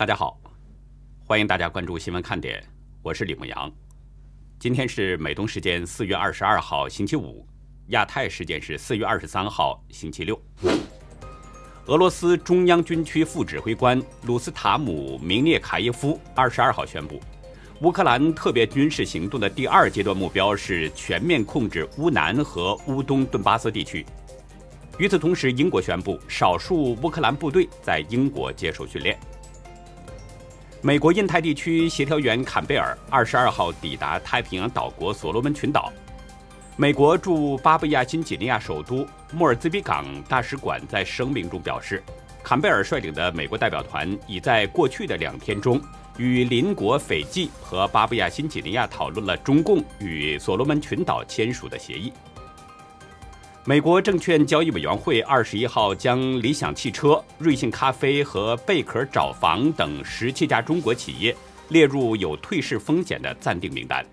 大家好，欢迎大家关注新闻看点，我是李牧阳。今天是美东时间四月二十二号星期五，亚太时间是四月二十三号星期六。俄罗斯中央军区副指挥官鲁斯塔姆·明列卡耶夫二十二号宣布，乌克兰特别军事行动的第二阶段目标是全面控制乌南和乌东顿巴斯地区。与此同时，英国宣布，少数乌克兰部队在英国接受训练。美国印太地区协调员坎贝尔二十二号抵达太平洋岛国所罗门群岛。美国驻巴布亚新几内亚首都莫尔兹比港大使馆在声明中表示，坎贝尔率领的美国代表团已在过去的两天中与邻国斐济和巴布亚新几内亚讨论了中共与所罗门群岛签署的协议。美国证券交易委员会二十一号将理想汽车、瑞幸咖啡和贝壳找房等十七家中国企业列入有退市风险的暂定名单。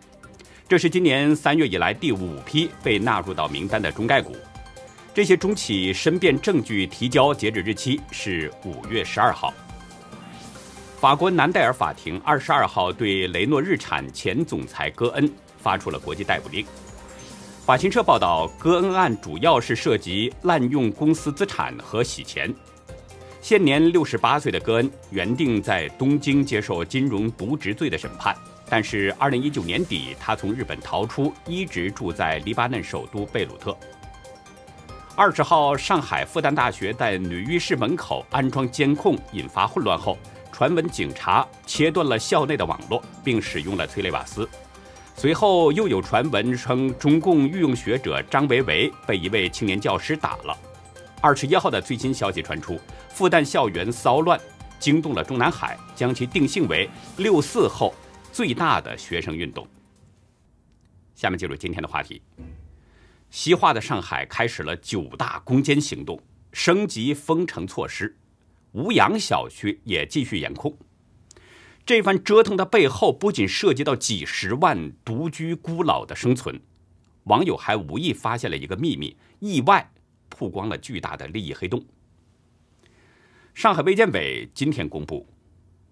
这是今年三月以来第五批被纳入到名单的中概股。这些中企申辩证据提交截止日期是五月十二号。法国南戴尔法庭二十二号对雷诺日产前总裁戈恩发出了国际逮捕令。法新社报道，戈恩案主要是涉及滥用公司资产和洗钱。现年六十八岁的戈恩原定在东京接受金融渎职罪的审判，但是二零一九年底他从日本逃出，一直住在黎巴嫩首都贝鲁特。二十号，上海复旦大学在女浴室门口安装监控引发混乱后，传闻警察切断了校内的网络，并使用了催泪瓦斯。随后又有传闻称，中共御用学者张维维被一位青年教师打了。二十一号的最新消息传出，复旦校园骚乱惊动了中南海，将其定性为“六四”后最大的学生运动。下面进入今天的话题：西化的上海开始了九大攻坚行动，升级封城措施，吴阳小区也继续严控。这番折腾的背后，不仅涉及到几十万独居孤老的生存，网友还无意发现了一个秘密，意外曝光了巨大的利益黑洞。上海卫健委今天公布，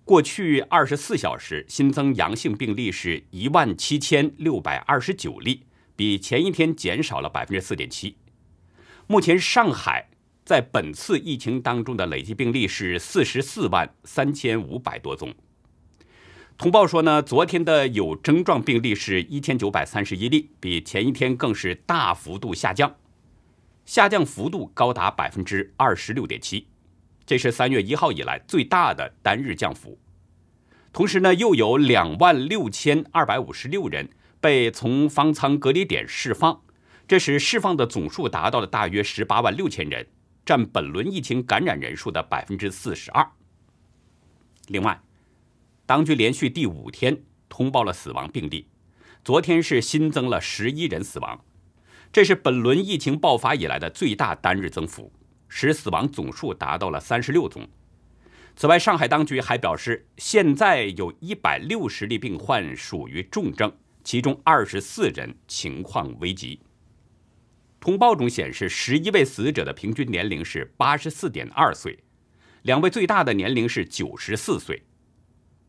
过去二十四小时新增阳性病例是一万七千六百二十九例，比前一天减少了百分之四点七。目前，上海在本次疫情当中的累计病例是四十四万三千五百多宗。通报说呢，昨天的有症状病例是一千九百三十一例，比前一天更是大幅度下降，下降幅度高达百分之二十六点七，这是三月一号以来最大的单日降幅。同时呢，又有两万六千二百五十六人被从方舱隔离点释放，这时释放的总数达到了大约十八万六千人，占本轮疫情感染人数的百分之四十二。另外。当局连续第五天通报了死亡病例，昨天是新增了十一人死亡，这是本轮疫情爆发以来的最大单日增幅，使死亡总数达到了三十六宗。此外，上海当局还表示，现在有一百六十例病患属于重症，其中二十四人情况危急。通报中显示，十一位死者的平均年龄是八十四点二岁，两位最大的年龄是九十四岁。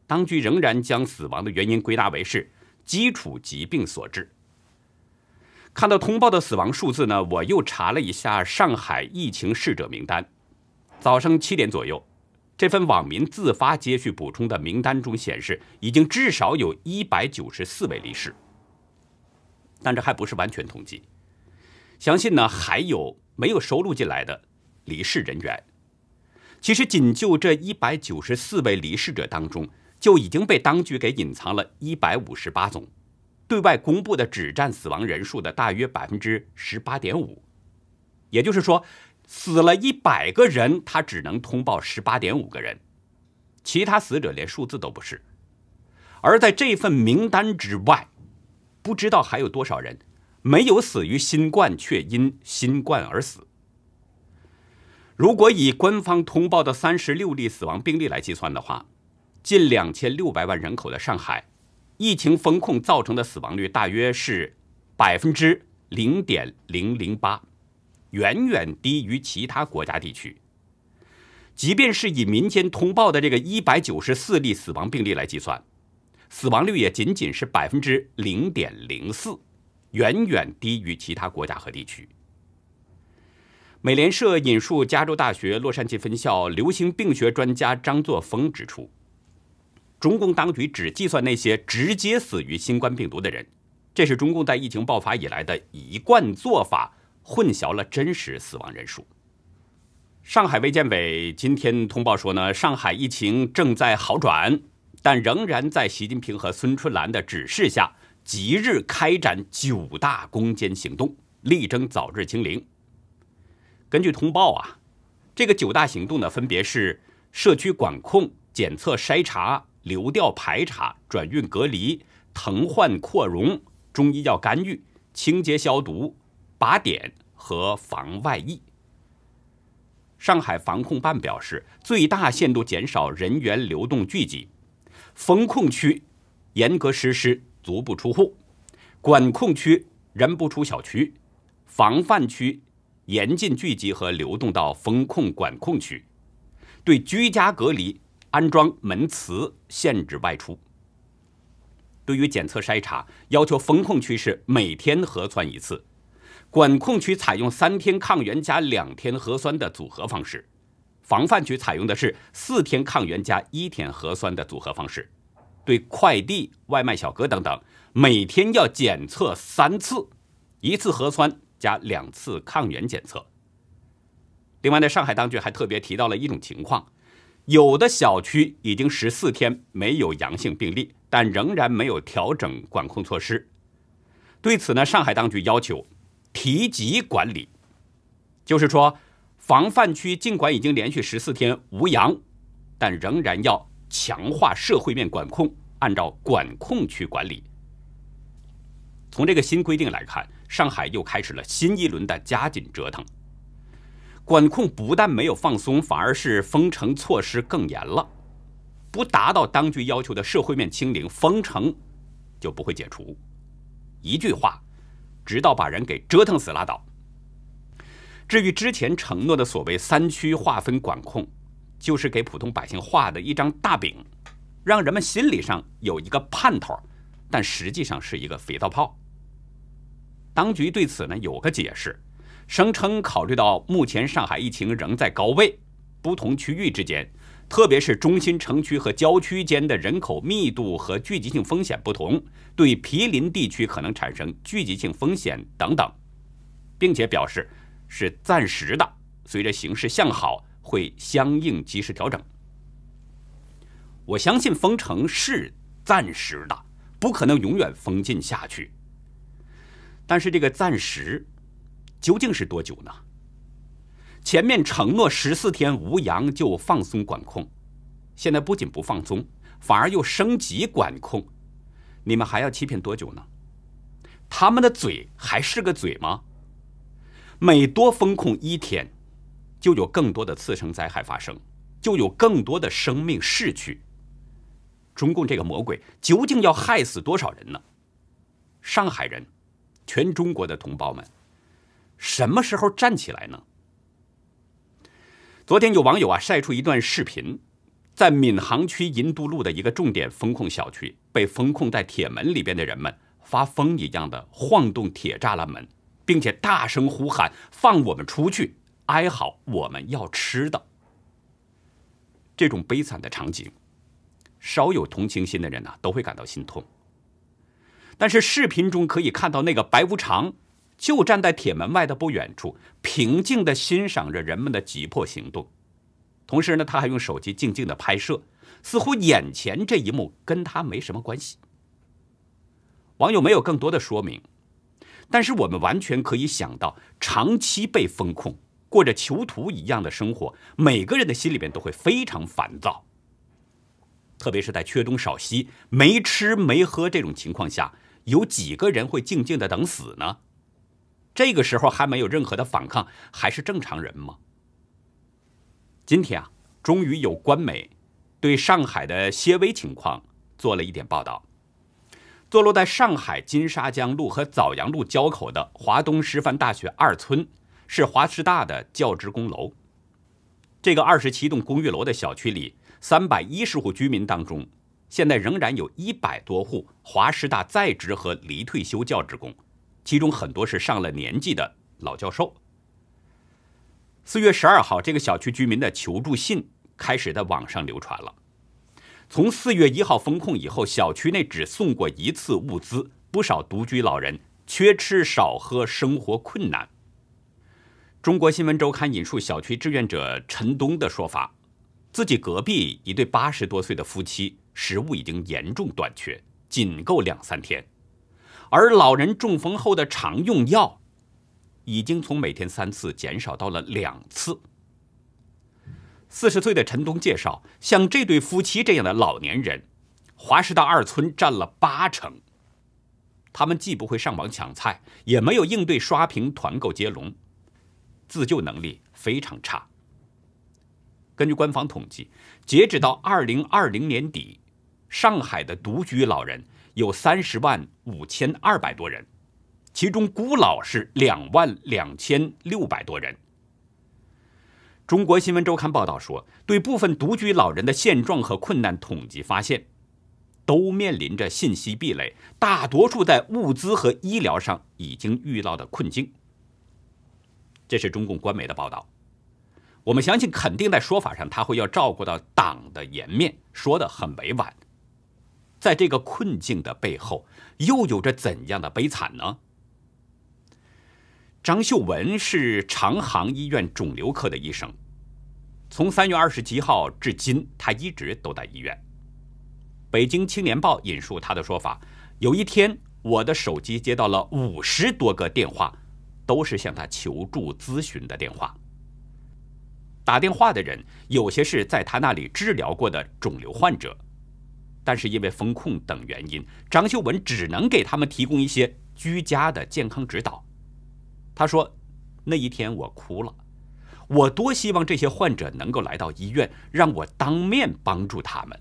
当局仍然将死亡的原因归纳为是基础疾病所致。看到通报的死亡数字呢？我又查了一下上海疫情逝者名单。早上七点左右，这份网民自发接续补充的名单中显示，已经至少有一百九十四位离世。但这还不是完全统计，相信呢还有没有收录进来的离世人员。其实仅就这一百九十四位离世者当中，就已经被当局给隐藏了158种，对外公布的只占死亡人数的大约百分之十八点五。也就是说，死了一百个人，他只能通报十八点五个人，其他死者连数字都不是。而在这份名单之外，不知道还有多少人没有死于新冠，却因新冠而死。如果以官方通报的三十六例死亡病例来计算的话，近两千六百万人口的上海，疫情封控造成的死亡率大约是百分之零点零零八，远远低于其他国家地区。即便是以民间通报的这个一百九十四例死亡病例来计算，死亡率也仅仅是百分之零点零四，远远低于其他国家和地区。美联社引述加州大学洛杉矶分校流行病学专家张作峰指出。中共当局只计算那些直接死于新冠病毒的人，这是中共在疫情爆发以来的一贯做法，混淆了真实死亡人数。上海卫健委今天通报说呢，上海疫情正在好转，但仍然在习近平和孙春兰的指示下，即日开展九大攻坚行动，力争早日清零。根据通报啊，这个九大行动呢，分别是社区管控、检测筛查。流调排查、转运隔离、腾换扩容、中医药干预、清洁消毒、靶点和防外溢。上海防控办表示，最大限度减少人员流动聚集。封控区严格实施足不出户，管控区人不出小区，防范区严禁聚集和流动到封控管控区。对居家隔离。安装门磁，限制外出。对于检测筛查，要求封控区是每天核酸一次，管控区采用三天抗原加两天核酸的组合方式，防范区采用的是四天抗原加一天核酸的组合方式。对快递、外卖小哥等等，每天要检测三次，一次核酸加两次抗原检测。另外呢，上海当局还特别提到了一种情况。有的小区已经十四天没有阳性病例，但仍然没有调整管控措施。对此呢，上海当局要求提级管理，就是说，防范区尽管已经连续十四天无阳，但仍然要强化社会面管控，按照管控区管理。从这个新规定来看，上海又开始了新一轮的加紧折腾。管控不但没有放松，反而是封城措施更严了。不达到当局要求的社会面清零，封城就不会解除。一句话，直到把人给折腾死拉倒。至于之前承诺的所谓“三区划分”管控，就是给普通百姓画的一张大饼，让人们心理上有一个盼头，但实际上是一个肥皂泡。当局对此呢有个解释。声称考虑到目前上海疫情仍在高位，不同区域之间，特别是中心城区和郊区间的人口密度和聚集性风险不同，对毗邻地区可能产生聚集性风险等等，并且表示是暂时的，随着形势向好会相应及时调整。我相信封城是暂时的，不可能永远封禁下去，但是这个暂时。究竟是多久呢？前面承诺十四天无阳就放松管控，现在不仅不放松，反而又升级管控，你们还要欺骗多久呢？他们的嘴还是个嘴吗？每多封控一天，就有更多的次生灾害发生，就有更多的生命逝去。中共这个魔鬼究竟要害死多少人呢？上海人，全中国的同胞们！什么时候站起来呢？昨天有网友啊晒出一段视频，在闵行区银都路的一个重点封控小区，被封控在铁门里边的人们，发疯一样的晃动铁栅栏门，并且大声呼喊“放我们出去”，哀嚎“我们要吃的”。这种悲惨的场景，稍有同情心的人呢，都会感到心痛。但是视频中可以看到，那个白无常。就站在铁门外的不远处，平静地欣赏着人们的急迫行动，同时呢，他还用手机静静地拍摄，似乎眼前这一幕跟他没什么关系。网友没有更多的说明，但是我们完全可以想到，长期被封控，过着囚徒一样的生活，每个人的心里边都会非常烦躁。特别是在缺东少西、没吃没喝这种情况下，有几个人会静静地等死呢？这个时候还没有任何的反抗，还是正常人吗？今天啊，终于有官媒对上海的些微情况做了一点报道。坐落在上海金沙江路和枣阳路交口的华东师范大学二村，是华师大的教职工楼。这个二十七栋公寓楼的小区里，三百一十户居民当中，现在仍然有一百多户华师大在职和离退休教职工。其中很多是上了年纪的老教授。四月十二号，这个小区居民的求助信开始在网上流传了。从四月一号封控以后，小区内只送过一次物资，不少独居老人缺吃少喝，生活困难。中国新闻周刊引述小区志愿者陈东的说法，自己隔壁一对八十多岁的夫妻，食物已经严重短缺，仅够两三天。而老人中风后的常用药，已经从每天三次减少到了两次。四十岁的陈东介绍，像这对夫妻这样的老年人，华师大二村占了八成。他们既不会上网抢菜，也没有应对刷屏团购接龙，自救能力非常差。根据官方统计，截止到二零二零年底，上海的独居老人。有三十万五千二百多人，其中孤老是两万两千六百多人。中国新闻周刊报道说，对部分独居老人的现状和困难统计发现，都面临着信息壁垒，大多数在物资和医疗上已经遇到的困境。这是中共官媒的报道，我们相信肯定在说法上他会要照顾到党的颜面，说得很委婉。在这个困境的背后，又有着怎样的悲惨呢？张秀文是长航医院肿瘤科的医生，从三月二十七号至今，他一直都在医院。北京青年报引述他的说法：“有一天，我的手机接到了五十多个电话，都是向他求助咨询的电话。打电话的人有些是在他那里治疗过的肿瘤患者。”但是因为风控等原因，张秀文只能给他们提供一些居家的健康指导。他说：“那一天我哭了，我多希望这些患者能够来到医院，让我当面帮助他们。”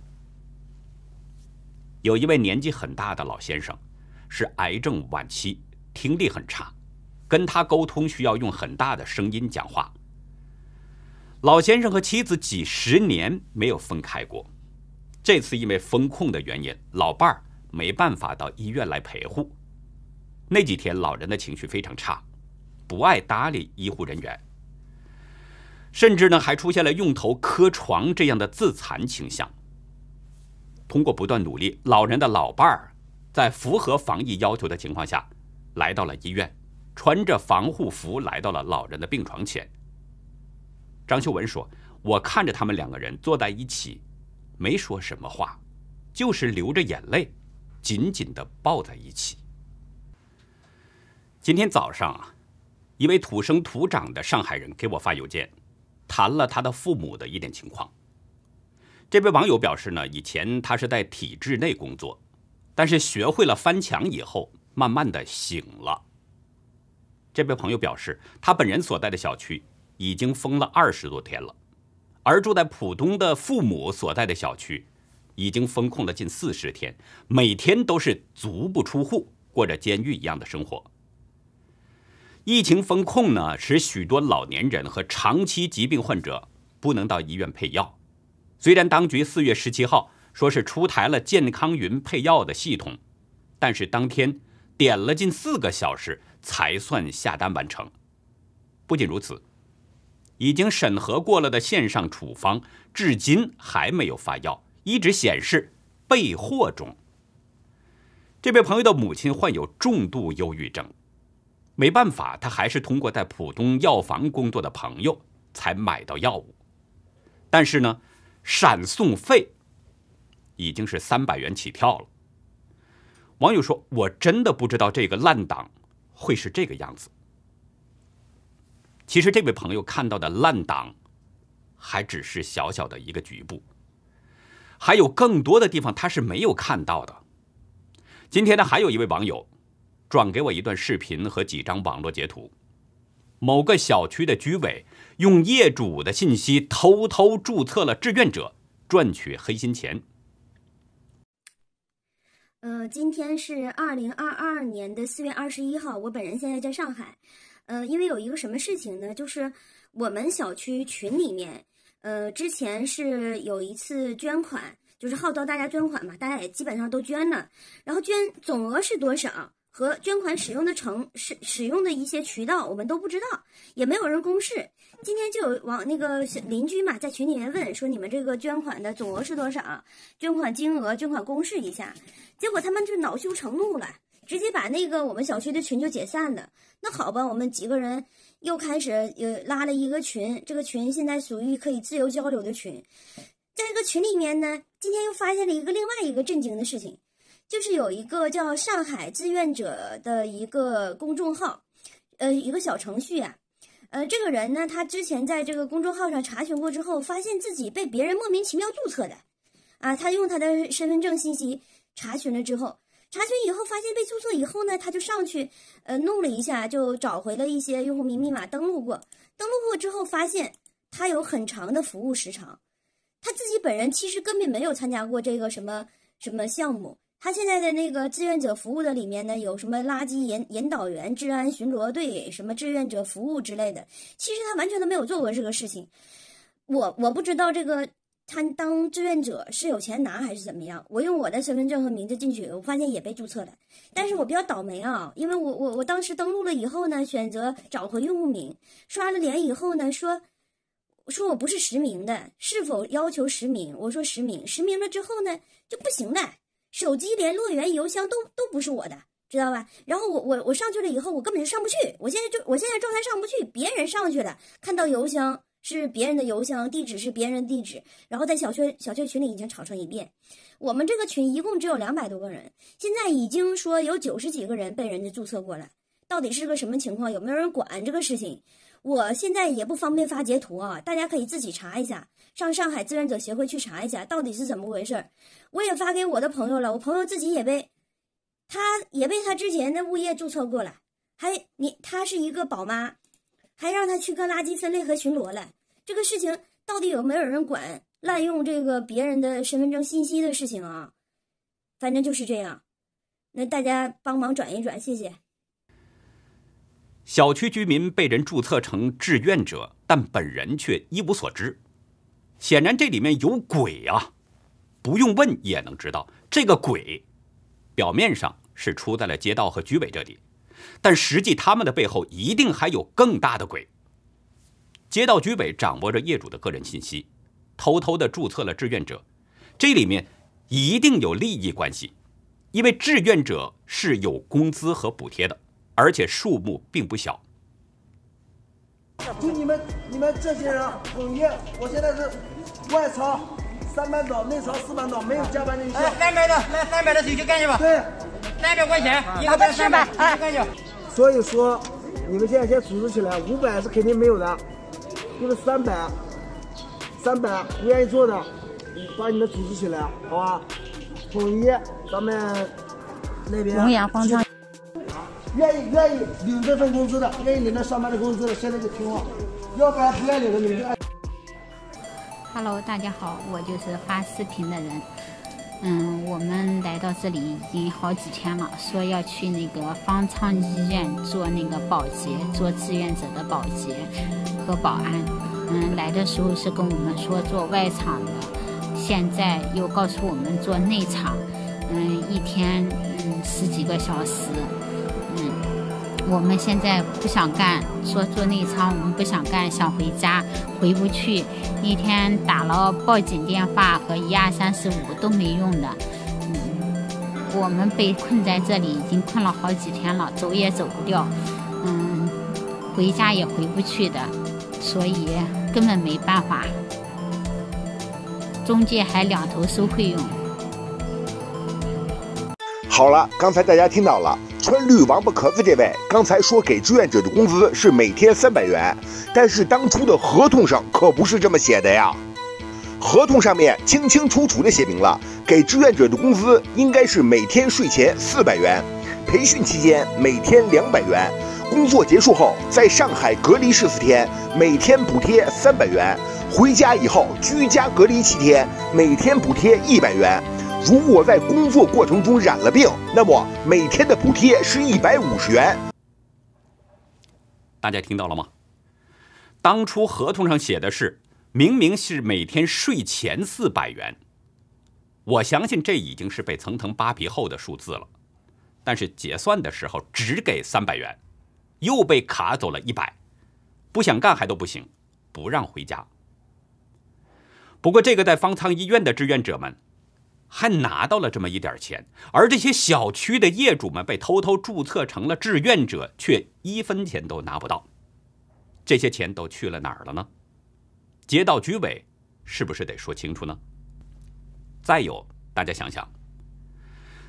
有一位年纪很大的老先生，是癌症晚期，听力很差，跟他沟通需要用很大的声音讲话。老先生和妻子几十年没有分开过。这次因为风控的原因，老伴儿没办法到医院来陪护。那几天，老人的情绪非常差，不爱搭理医护人员，甚至呢还出现了用头磕床这样的自残倾向。通过不断努力，老人的老伴儿在符合防疫要求的情况下，来到了医院，穿着防护服来到了老人的病床前。张秀文说：“我看着他们两个人坐在一起。”没说什么话，就是流着眼泪，紧紧的抱在一起。今天早上啊，一位土生土长的上海人给我发邮件，谈了他的父母的一点情况。这位网友表示呢，以前他是在体制内工作，但是学会了翻墙以后，慢慢的醒了。这位朋友表示，他本人所在的小区已经封了二十多天了。而住在浦东的父母所在的小区，已经封控了近四十天，每天都是足不出户，过着监狱一样的生活。疫情封控呢，使许多老年人和长期疾病患者不能到医院配药。虽然当局四月十七号说是出台了健康云配药的系统，但是当天点了近四个小时才算下单完成。不仅如此。已经审核过了的线上处方，至今还没有发药，一直显示备货中。这位朋友的母亲患有重度忧郁症，没办法，他还是通过在浦东药房工作的朋友才买到药物。但是呢，闪送费已经是三百元起跳了。网友说：“我真的不知道这个烂党会是这个样子。”其实这位朋友看到的烂党，还只是小小的一个局部，还有更多的地方他是没有看到的。今天呢，还有一位网友，转给我一段视频和几张网络截图，某个小区的居委用业主的信息偷偷注册了志愿者，赚取黑心钱。呃，今天是二零二二年的四月二十一号，我本人现在在上海。呃，因为有一个什么事情呢？就是我们小区群里面，呃，之前是有一次捐款，就是号召大家捐款嘛，大家也基本上都捐了。然后捐总额是多少，和捐款使用的成使使用的一些渠道，我们都不知道，也没有人公示。今天就有往那个邻居嘛，在群里面问说你们这个捐款的总额是多少，捐款金额，捐款公示一下。结果他们就恼羞成怒了。直接把那个我们小区的群就解散了。那好吧，我们几个人又开始又拉了一个群。这个群现在属于可以自由交流的群。在这个群里面呢，今天又发现了一个另外一个震惊的事情，就是有一个叫上海志愿者的一个公众号，呃，一个小程序啊。呃，这个人呢，他之前在这个公众号上查询过之后，发现自己被别人莫名其妙注册的，啊，他用他的身份证信息查询了之后。查询以后发现被注册以后呢，他就上去，呃，弄了一下，就找回了一些用户名密码登录过，登录过之后发现他有很长的服务时长，他自己本人其实根本没有参加过这个什么什么项目，他现在的那个志愿者服务的里面呢，有什么垃圾引引导员、治安巡逻队、什么志愿者服务之类的，其实他完全都没有做过这个事情，我我不知道这个。他当志愿者是有钱拿还是怎么样？我用我的身份证和名字进去，我发现也被注册了。但是我比较倒霉啊，因为我我我当时登录了以后呢，选择找回用户名，刷了脸以后呢，说说我不是实名的，是否要求实名？我说实名，实名了之后呢就不行了，手机联络员邮箱都都不是我的，知道吧？然后我我我上去了以后，我根本就上不去，我现在就我现在状态上不去，别人上去了看到邮箱。是别人的邮箱地址，是别人地址，然后在小圈小圈群里已经吵成一片。我们这个群一共只有两百多个人，现在已经说有九十几个人被人家注册过来，到底是个什么情况？有没有人管这个事情？我现在也不方便发截图啊，大家可以自己查一下，上上海志愿者协会去查一下到底是怎么回事。我也发给我的朋友了，我朋友自己也被，他也被他之前的物业注册过来，还你他是一个宝妈。还让他去干垃圾分类和巡逻了，这个事情到底有没有人管？滥用这个别人的身份证信息的事情啊，反正就是这样。那大家帮忙转一转，谢谢。小区居民被人注册成志愿者，但本人却一无所知，显然这里面有鬼啊！不用问也能知道，这个鬼，表面上是出在了街道和居委这里。但实际他们的背后一定还有更大的鬼。街道居委掌握着业主的个人信息，偷偷的注册了志愿者，这里面一定有利益关系，因为志愿者是有工资和补贴的，而且数目并不小。就你们你们这些人统一，我现在是外操三班倒，内操四班倒，没有加班的。来三百的，来三百的，去干去吧。对，三百块钱一个班三百，去干去。所以说，你们现在先组织起来，五百是肯定没有的，就是三百，三百不愿意做的，把你们组织起来，好吧？统一，咱们那边。龙岩方丈。愿意愿意领这份工资的，愿意领那上班的工资的，现在就听我，要不然不愿意领的你们。Hello，大家好，我就是发视频的人。嗯，我们来到这里已经好几天了。说要去那个方舱医院做那个保洁，做志愿者的保洁和保安。嗯，来的时候是跟我们说做外场的，现在又告诉我们做内场。嗯，一天嗯十几个小时。我们现在不想干，说做内仓，我们不想干，想回家，回不去。一天打了报警电话和一二三四五都没用的，嗯，我们被困在这里已经困了好几天了，走也走不掉，嗯，回家也回不去的，所以根本没办法。中介还两头收费用。好了，刚才大家听到了。穿绿王八壳子这位，刚才说给志愿者的工资是每天三百元，但是当初的合同上可不是这么写的呀。合同上面清清楚楚的写明了，给志愿者的工资应该是每天税前四百元，培训期间每天两百元，工作结束后在上海隔离十四天，每天补贴三百元，回家以后居家隔离七天，每天补贴一百元。如果在工作过程中染了病，那么每天的补贴是一百五十元。大家听到了吗？当初合同上写的是，明明是每天税前四百元，我相信这已经是被层层扒皮后的数字了。但是结算的时候只给三百元，又被卡走了一百，不想干还都不行，不让回家。不过这个在方舱医院的志愿者们。还拿到了这么一点钱，而这些小区的业主们被偷偷注册成了志愿者，却一分钱都拿不到。这些钱都去了哪儿了呢？街道居委是不是得说清楚呢？再有，大家想想，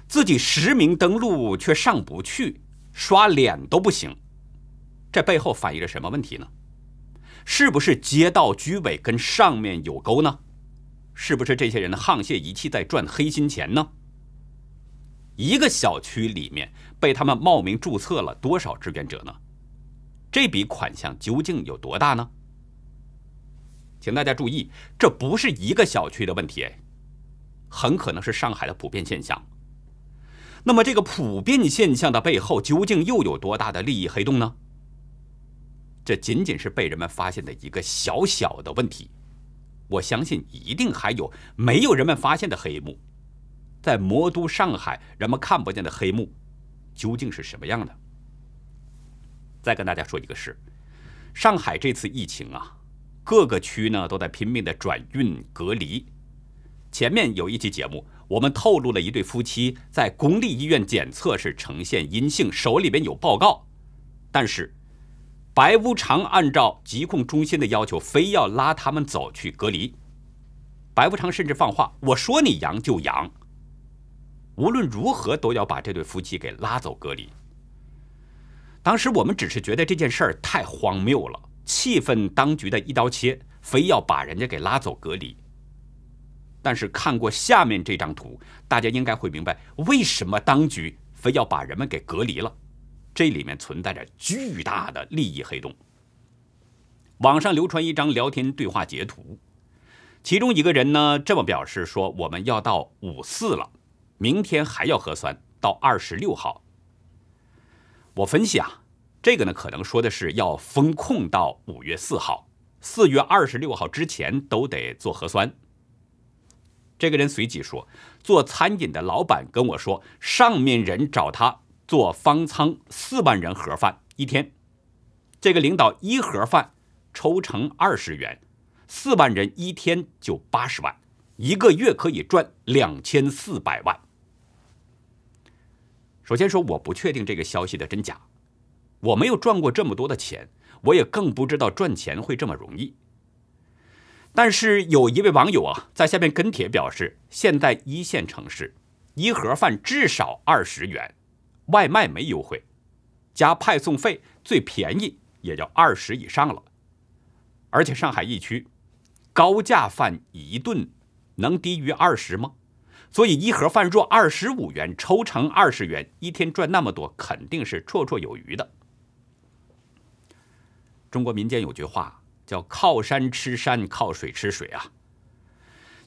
自己实名登录却上不去，刷脸都不行，这背后反映着什么问题呢？是不是街道居委跟上面有勾呢？是不是这些人的沆瀣一气在赚黑心钱呢？一个小区里面被他们冒名注册了多少志愿者呢？这笔款项究竟有多大呢？请大家注意，这不是一个小区的问题，很可能是上海的普遍现象。那么，这个普遍现象的背后究竟又有多大的利益黑洞呢？这仅仅是被人们发现的一个小小的问题。我相信一定还有没有人们发现的黑幕，在魔都上海，人们看不见的黑幕究竟是什么样的？再跟大家说一个事：上海这次疫情啊，各个区呢都在拼命的转运隔离。前面有一期节目，我们透露了一对夫妻在公立医院检测是呈现阴性，手里边有报告，但是。白无常按照疾控中心的要求，非要拉他们走去隔离。白无常甚至放话：“我说你阳就阳，无论如何都要把这对夫妻给拉走隔离。”当时我们只是觉得这件事儿太荒谬了，气愤当局的一刀切，非要把人家给拉走隔离。但是看过下面这张图，大家应该会明白为什么当局非要把人们给隔离了。这里面存在着巨大的利益黑洞。网上流传一张聊天对话截图，其中一个人呢这么表示说：“我们要到五四了，明天还要核酸，到二十六号。”我分析啊，这个呢可能说的是要封控到五月四号，四月二十六号之前都得做核酸。这个人随即说：“做餐饮的老板跟我说，上面人找他。”做方舱四万人盒饭一天，这个领导一盒饭抽成二十元，四万人一天就八十万，一个月可以赚两千四百万。首先说，我不确定这个消息的真假，我没有赚过这么多的钱，我也更不知道赚钱会这么容易。但是有一位网友啊，在下面跟帖表示，现在一线城市一盒饭至少二十元。外卖没优惠，加派送费最便宜也要二十以上了。而且上海疫区高价饭一顿能低于二十吗？所以一盒饭若二十五元，抽成二十元，一天赚那么多肯定是绰绰有余的。中国民间有句话叫“靠山吃山，靠水吃水”啊。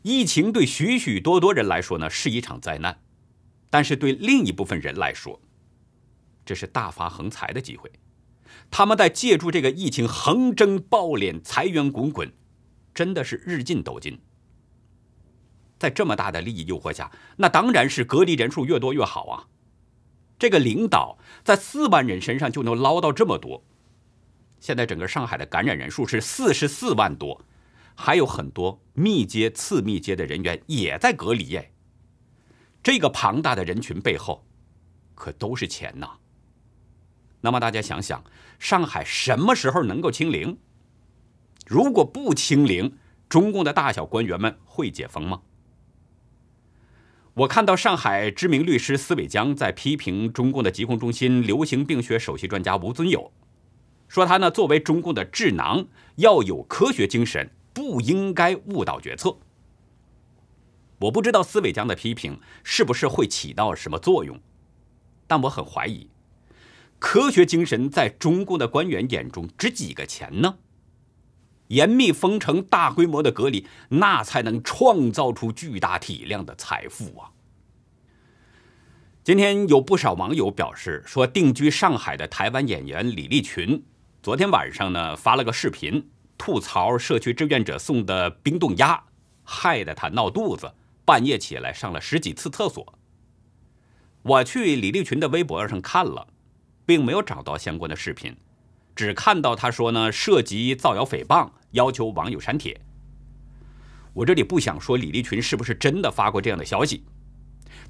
疫情对许许多多人来说呢是一场灾难，但是对另一部分人来说，这是大发横财的机会，他们在借助这个疫情横征暴敛，财源滚滚，真的是日进斗金。在这么大的利益诱惑下，那当然是隔离人数越多越好啊！这个领导在四万人身上就能捞到这么多，现在整个上海的感染人数是四十四万多，还有很多密接、次密接的人员也在隔离。哎，这个庞大的人群背后，可都是钱呐！那么大家想想，上海什么时候能够清零？如果不清零，中共的大小官员们会解封吗？我看到上海知名律师司伟江在批评中共的疾控中心流行病学首席专家吴尊友，说他呢作为中共的智囊，要有科学精神，不应该误导决策。我不知道司伟江的批评是不是会起到什么作用，但我很怀疑。科学精神在中共的官员眼中值几个钱呢？严密封城、大规模的隔离，那才能创造出巨大体量的财富啊！今天有不少网友表示说，定居上海的台湾演员李立群昨天晚上呢发了个视频，吐槽社区志愿者送的冰冻鸭，害得他闹肚子，半夜起来上了十几次厕所。我去李立群的微博上看了。并没有找到相关的视频，只看到他说呢涉及造谣诽谤，要求网友删帖。我这里不想说李立群是不是真的发过这样的消息，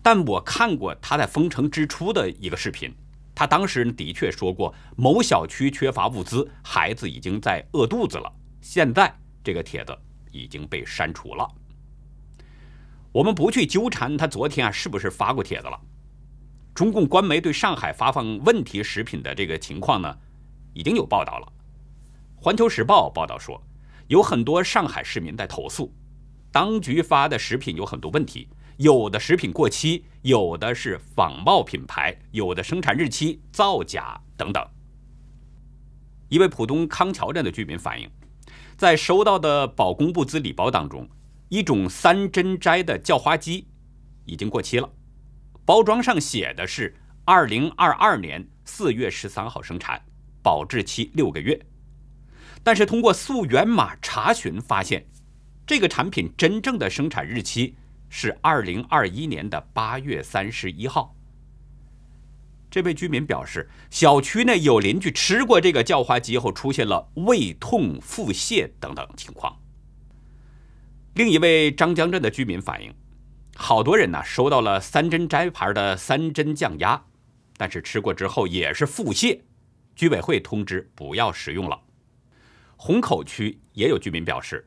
但我看过他在封城之初的一个视频，他当时的确说过某小区缺乏物资，孩子已经在饿肚子了。现在这个帖子已经被删除了，我们不去纠缠他昨天啊是不是发过帖子了。中共官媒对上海发放问题食品的这个情况呢，已经有报道了。《环球时报》报道说，有很多上海市民在投诉，当局发的食品有很多问题，有的食品过期，有的是仿冒品牌，有的生产日期造假等等。一位浦东康桥镇的居民反映，在收到的保工布资礼包当中，一种三珍斋的叫花鸡已经过期了。包装上写的是二零二二年四月十三号生产，保质期六个月。但是通过溯源码查询发现，这个产品真正的生产日期是二零二一年的八月三十一号。这位居民表示，小区内有邻居吃过这个叫花鸡后出现了胃痛、腹泻等等情况。另一位张江镇的居民反映。好多人呢收到了三珍斋牌的三珍降压，但是吃过之后也是腹泻，居委会通知不要食用了。虹口区也有居民表示，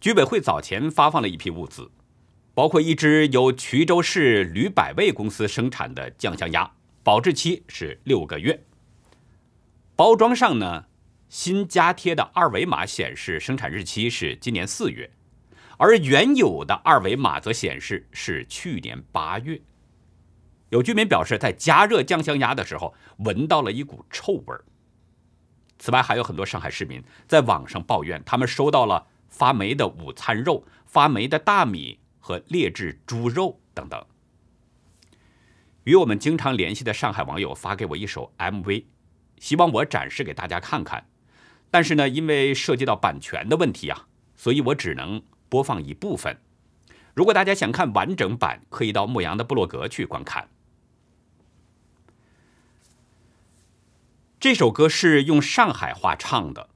居委会早前发放了一批物资，包括一只由衢州市吕百味公司生产的酱香鸭，保质期是六个月。包装上呢新加贴的二维码显示生产日期是今年四月。而原有的二维码则显示是去年八月。有居民表示，在加热酱香鸭的时候，闻到了一股臭味儿。此外，还有很多上海市民在网上抱怨，他们收到了发霉的午餐肉、发霉的大米和劣质猪肉等等。与我们经常联系的上海网友发给我一首 MV，希望我展示给大家看看。但是呢，因为涉及到版权的问题啊，所以我只能。播放一部分。如果大家想看完整版，可以到牧羊的部落格去观看。这首歌是用上海话唱的，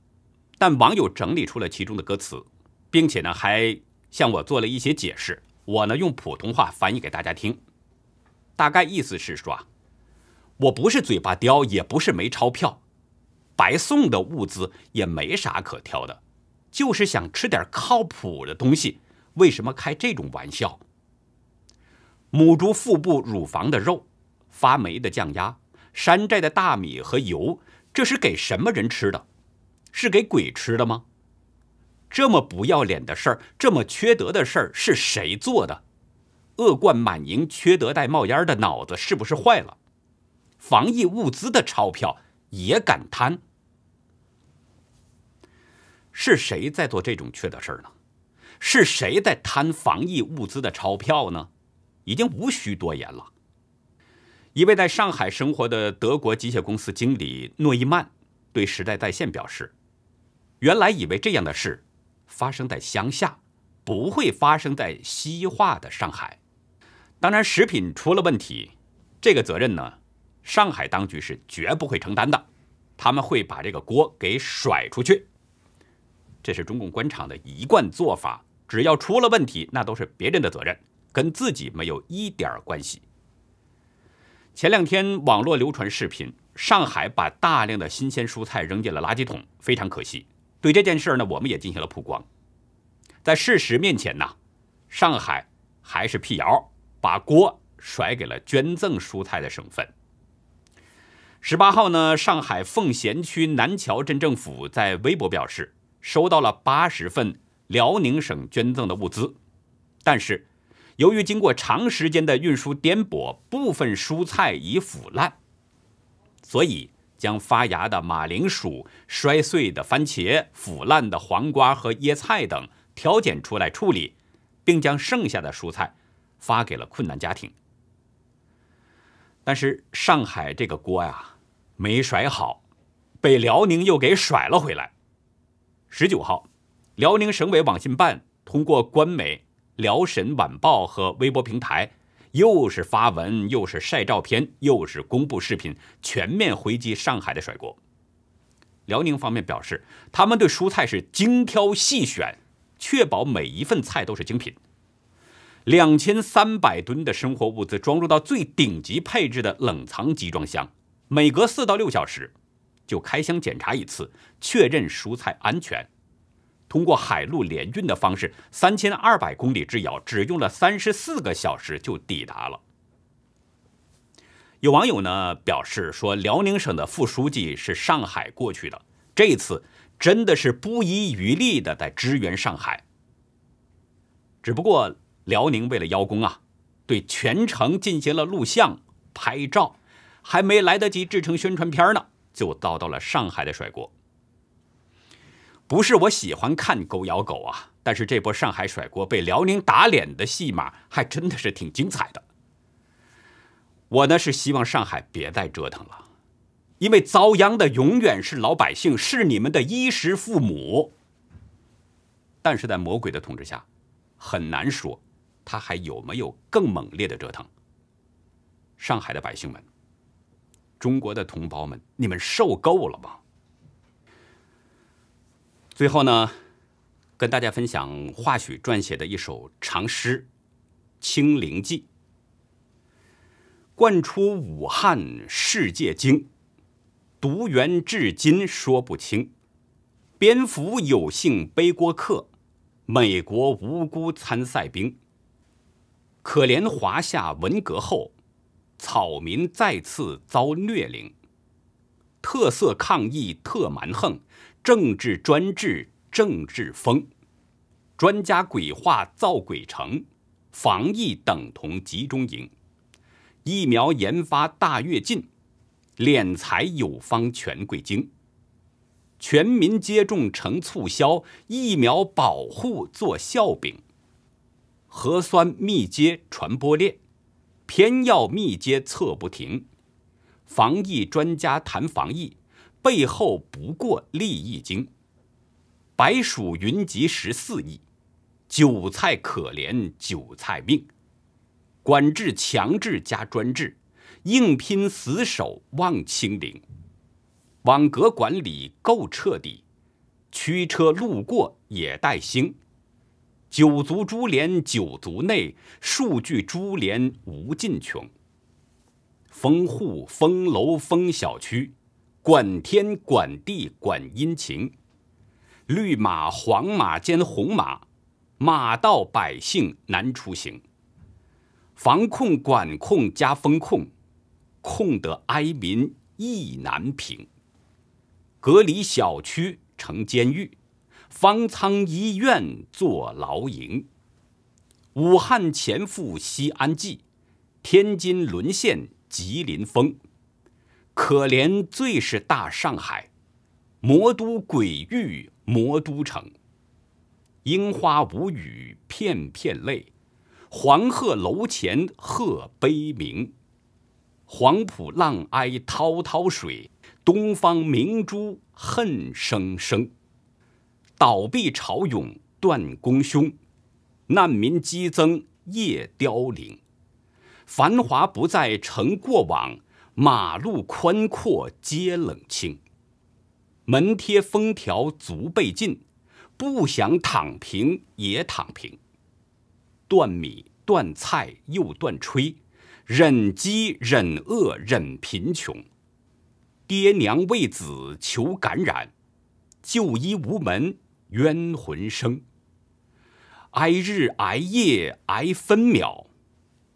但网友整理出了其中的歌词，并且呢还向我做了一些解释。我呢用普通话翻译给大家听，大概意思是说：我不是嘴巴刁，也不是没钞票，白送的物资也没啥可挑的。就是想吃点靠谱的东西，为什么开这种玩笑？母猪腹部乳房的肉，发霉的酱鸭，山寨的大米和油，这是给什么人吃的？是给鬼吃的吗？这么不要脸的事儿，这么缺德的事儿，是谁做的？恶贯满盈、缺德带冒烟的脑子是不是坏了？防疫物资的钞票也敢贪？是谁在做这种缺德事儿呢？是谁在贪防疫物资的钞票呢？已经无需多言了。一位在上海生活的德国机械公司经理诺伊曼对《时代在线》表示：“原来以为这样的事发生在乡下，不会发生在西化的上海。当然，食品出了问题，这个责任呢，上海当局是绝不会承担的，他们会把这个锅给甩出去。”这是中共官场的一贯做法，只要出了问题，那都是别人的责任，跟自己没有一点关系。前两天网络流传视频，上海把大量的新鲜蔬菜扔进了垃圾桶，非常可惜。对这件事呢，我们也进行了曝光。在事实面前呢，上海还是辟谣，把锅甩给了捐赠蔬菜的省份。十八号呢，上海奉贤区南桥镇政府在微博表示。收到了八十份辽宁省捐赠的物资，但是由于经过长时间的运输颠簸，部分蔬菜已腐烂，所以将发芽的马铃薯、摔碎的番茄、腐烂的黄瓜和椰菜等挑拣出来处理，并将剩下的蔬菜发给了困难家庭。但是上海这个锅呀，没甩好，被辽宁又给甩了回来。十九号，辽宁省委网信办通过官媒《辽沈晚报》和微博平台，又是发文，又是晒照片，又是公布视频，全面回击上海的甩锅。辽宁方面表示，他们对蔬菜是精挑细选，确保每一份菜都是精品。两千三百吨的生活物资装入到最顶级配置的冷藏集装箱，每隔四到六小时。就开箱检查一次，确认蔬菜安全。通过海陆联运的方式，三千二百公里之遥，只用了三十四个小时就抵达了。有网友呢表示说，辽宁省的副书记是上海过去的，这一次真的是不遗余力的在支援上海。只不过辽宁为了邀功啊，对全程进行了录像拍照，还没来得及制成宣传片呢。就遭到了上海的甩锅，不是我喜欢看狗咬狗啊，但是这波上海甩锅被辽宁打脸的戏码还真的是挺精彩的。我呢是希望上海别再折腾了，因为遭殃的永远是老百姓，是你们的衣食父母。但是在魔鬼的统治下，很难说他还有没有更猛烈的折腾。上海的百姓们。中国的同胞们，你们受够了吗？最后呢，跟大家分享华许撰写的一首长诗《清灵记》：“冠出武汉世界经，毒源至今说不清。蝙蝠有幸背锅客，美国无辜参赛兵。可怜华夏文革后。”草民再次遭虐凌，特色抗议特蛮横，政治专制政治疯，专家鬼话造鬼城，防疫等同集中营，疫苗研发大跃进，敛财有方权贵精，全民接种成促销，疫苗保护做笑柄，核酸密接传播链。天要密接测不停，防疫专家谈防疫，背后不过利益经。白鼠云集十四亿，韭菜可怜韭菜命。管制强制加专制，硬拼死守望清零。网格管理够彻底，驱车路过也带星。九族珠帘，九族内数句珠帘无尽穷。封户封楼封小区，管天管地管阴晴。绿马黄马兼红马，马到百姓难出行。防控管控加风控，控得哀民意难平。隔离小区成监狱。方舱医院做牢营，武汉前赴西安记，天津沦陷吉林封，可怜最是大上海，魔都鬼域魔都城，樱花无语片片泪，黄鹤楼前鹤悲鸣，黄浦浪哀滔滔水，东方明珠恨声声。倒闭潮涌，断公凶，难民激增，夜凋零，繁华不再成过往，马路宽阔皆冷清，门贴封条，足被禁，不想躺平也躺平，断米断菜又断炊，忍饥忍饿忍贫穷，爹娘为子求感染，就医无门。冤魂生，挨日挨夜挨分秒，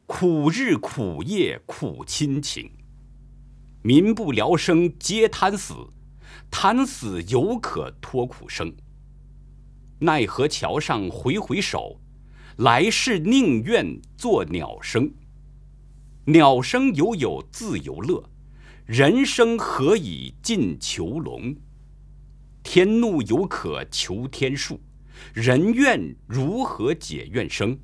苦日苦夜苦亲情，民不聊生皆贪死，贪死犹可托苦生。奈何桥上回回首，来世宁愿做鸟生，鸟生犹有自由乐，人生何以尽囚笼？天怒犹可求天恕，人怨如何解怨生？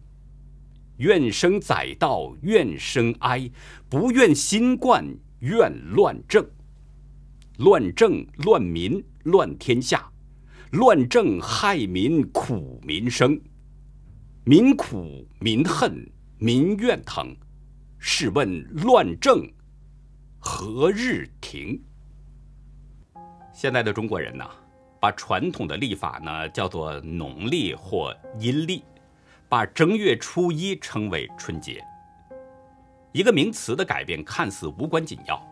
怨声载道，怨声哀，不怨新冠，怨乱政。乱政乱民，乱天下，乱政害民，苦民生。民苦民恨，民怨疼。试问乱政何日停？现在的中国人呐！把传统的历法呢叫做农历或阴历，把正月初一称为春节。一个名词的改变看似无关紧要，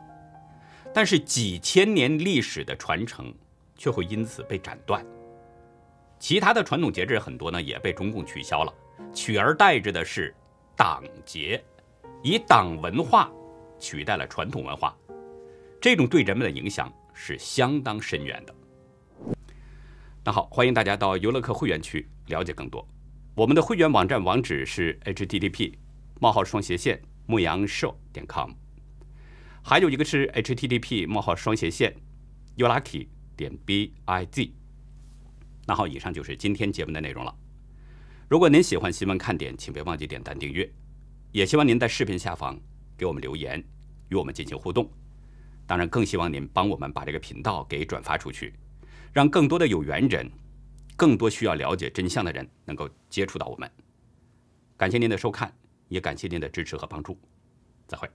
但是几千年历史的传承却会因此被斩断。其他的传统节日很多呢也被中共取消了，取而代之的是党节，以党文化取代了传统文化。这种对人们的影响是相当深远的。那好，欢迎大家到游乐客会员区了解更多。我们的会员网站网址是 http: 冒号双斜线牧羊 s h 兽点 com，还有一个是 http: 冒号双斜线 youlucky 点 biz。那好，以上就是今天节目的内容了。如果您喜欢新闻看点，请别忘记点赞订阅。也希望您在视频下方给我们留言，与我们进行互动。当然，更希望您帮我们把这个频道给转发出去。让更多的有缘人，更多需要了解真相的人能够接触到我们。感谢您的收看，也感谢您的支持和帮助。再会。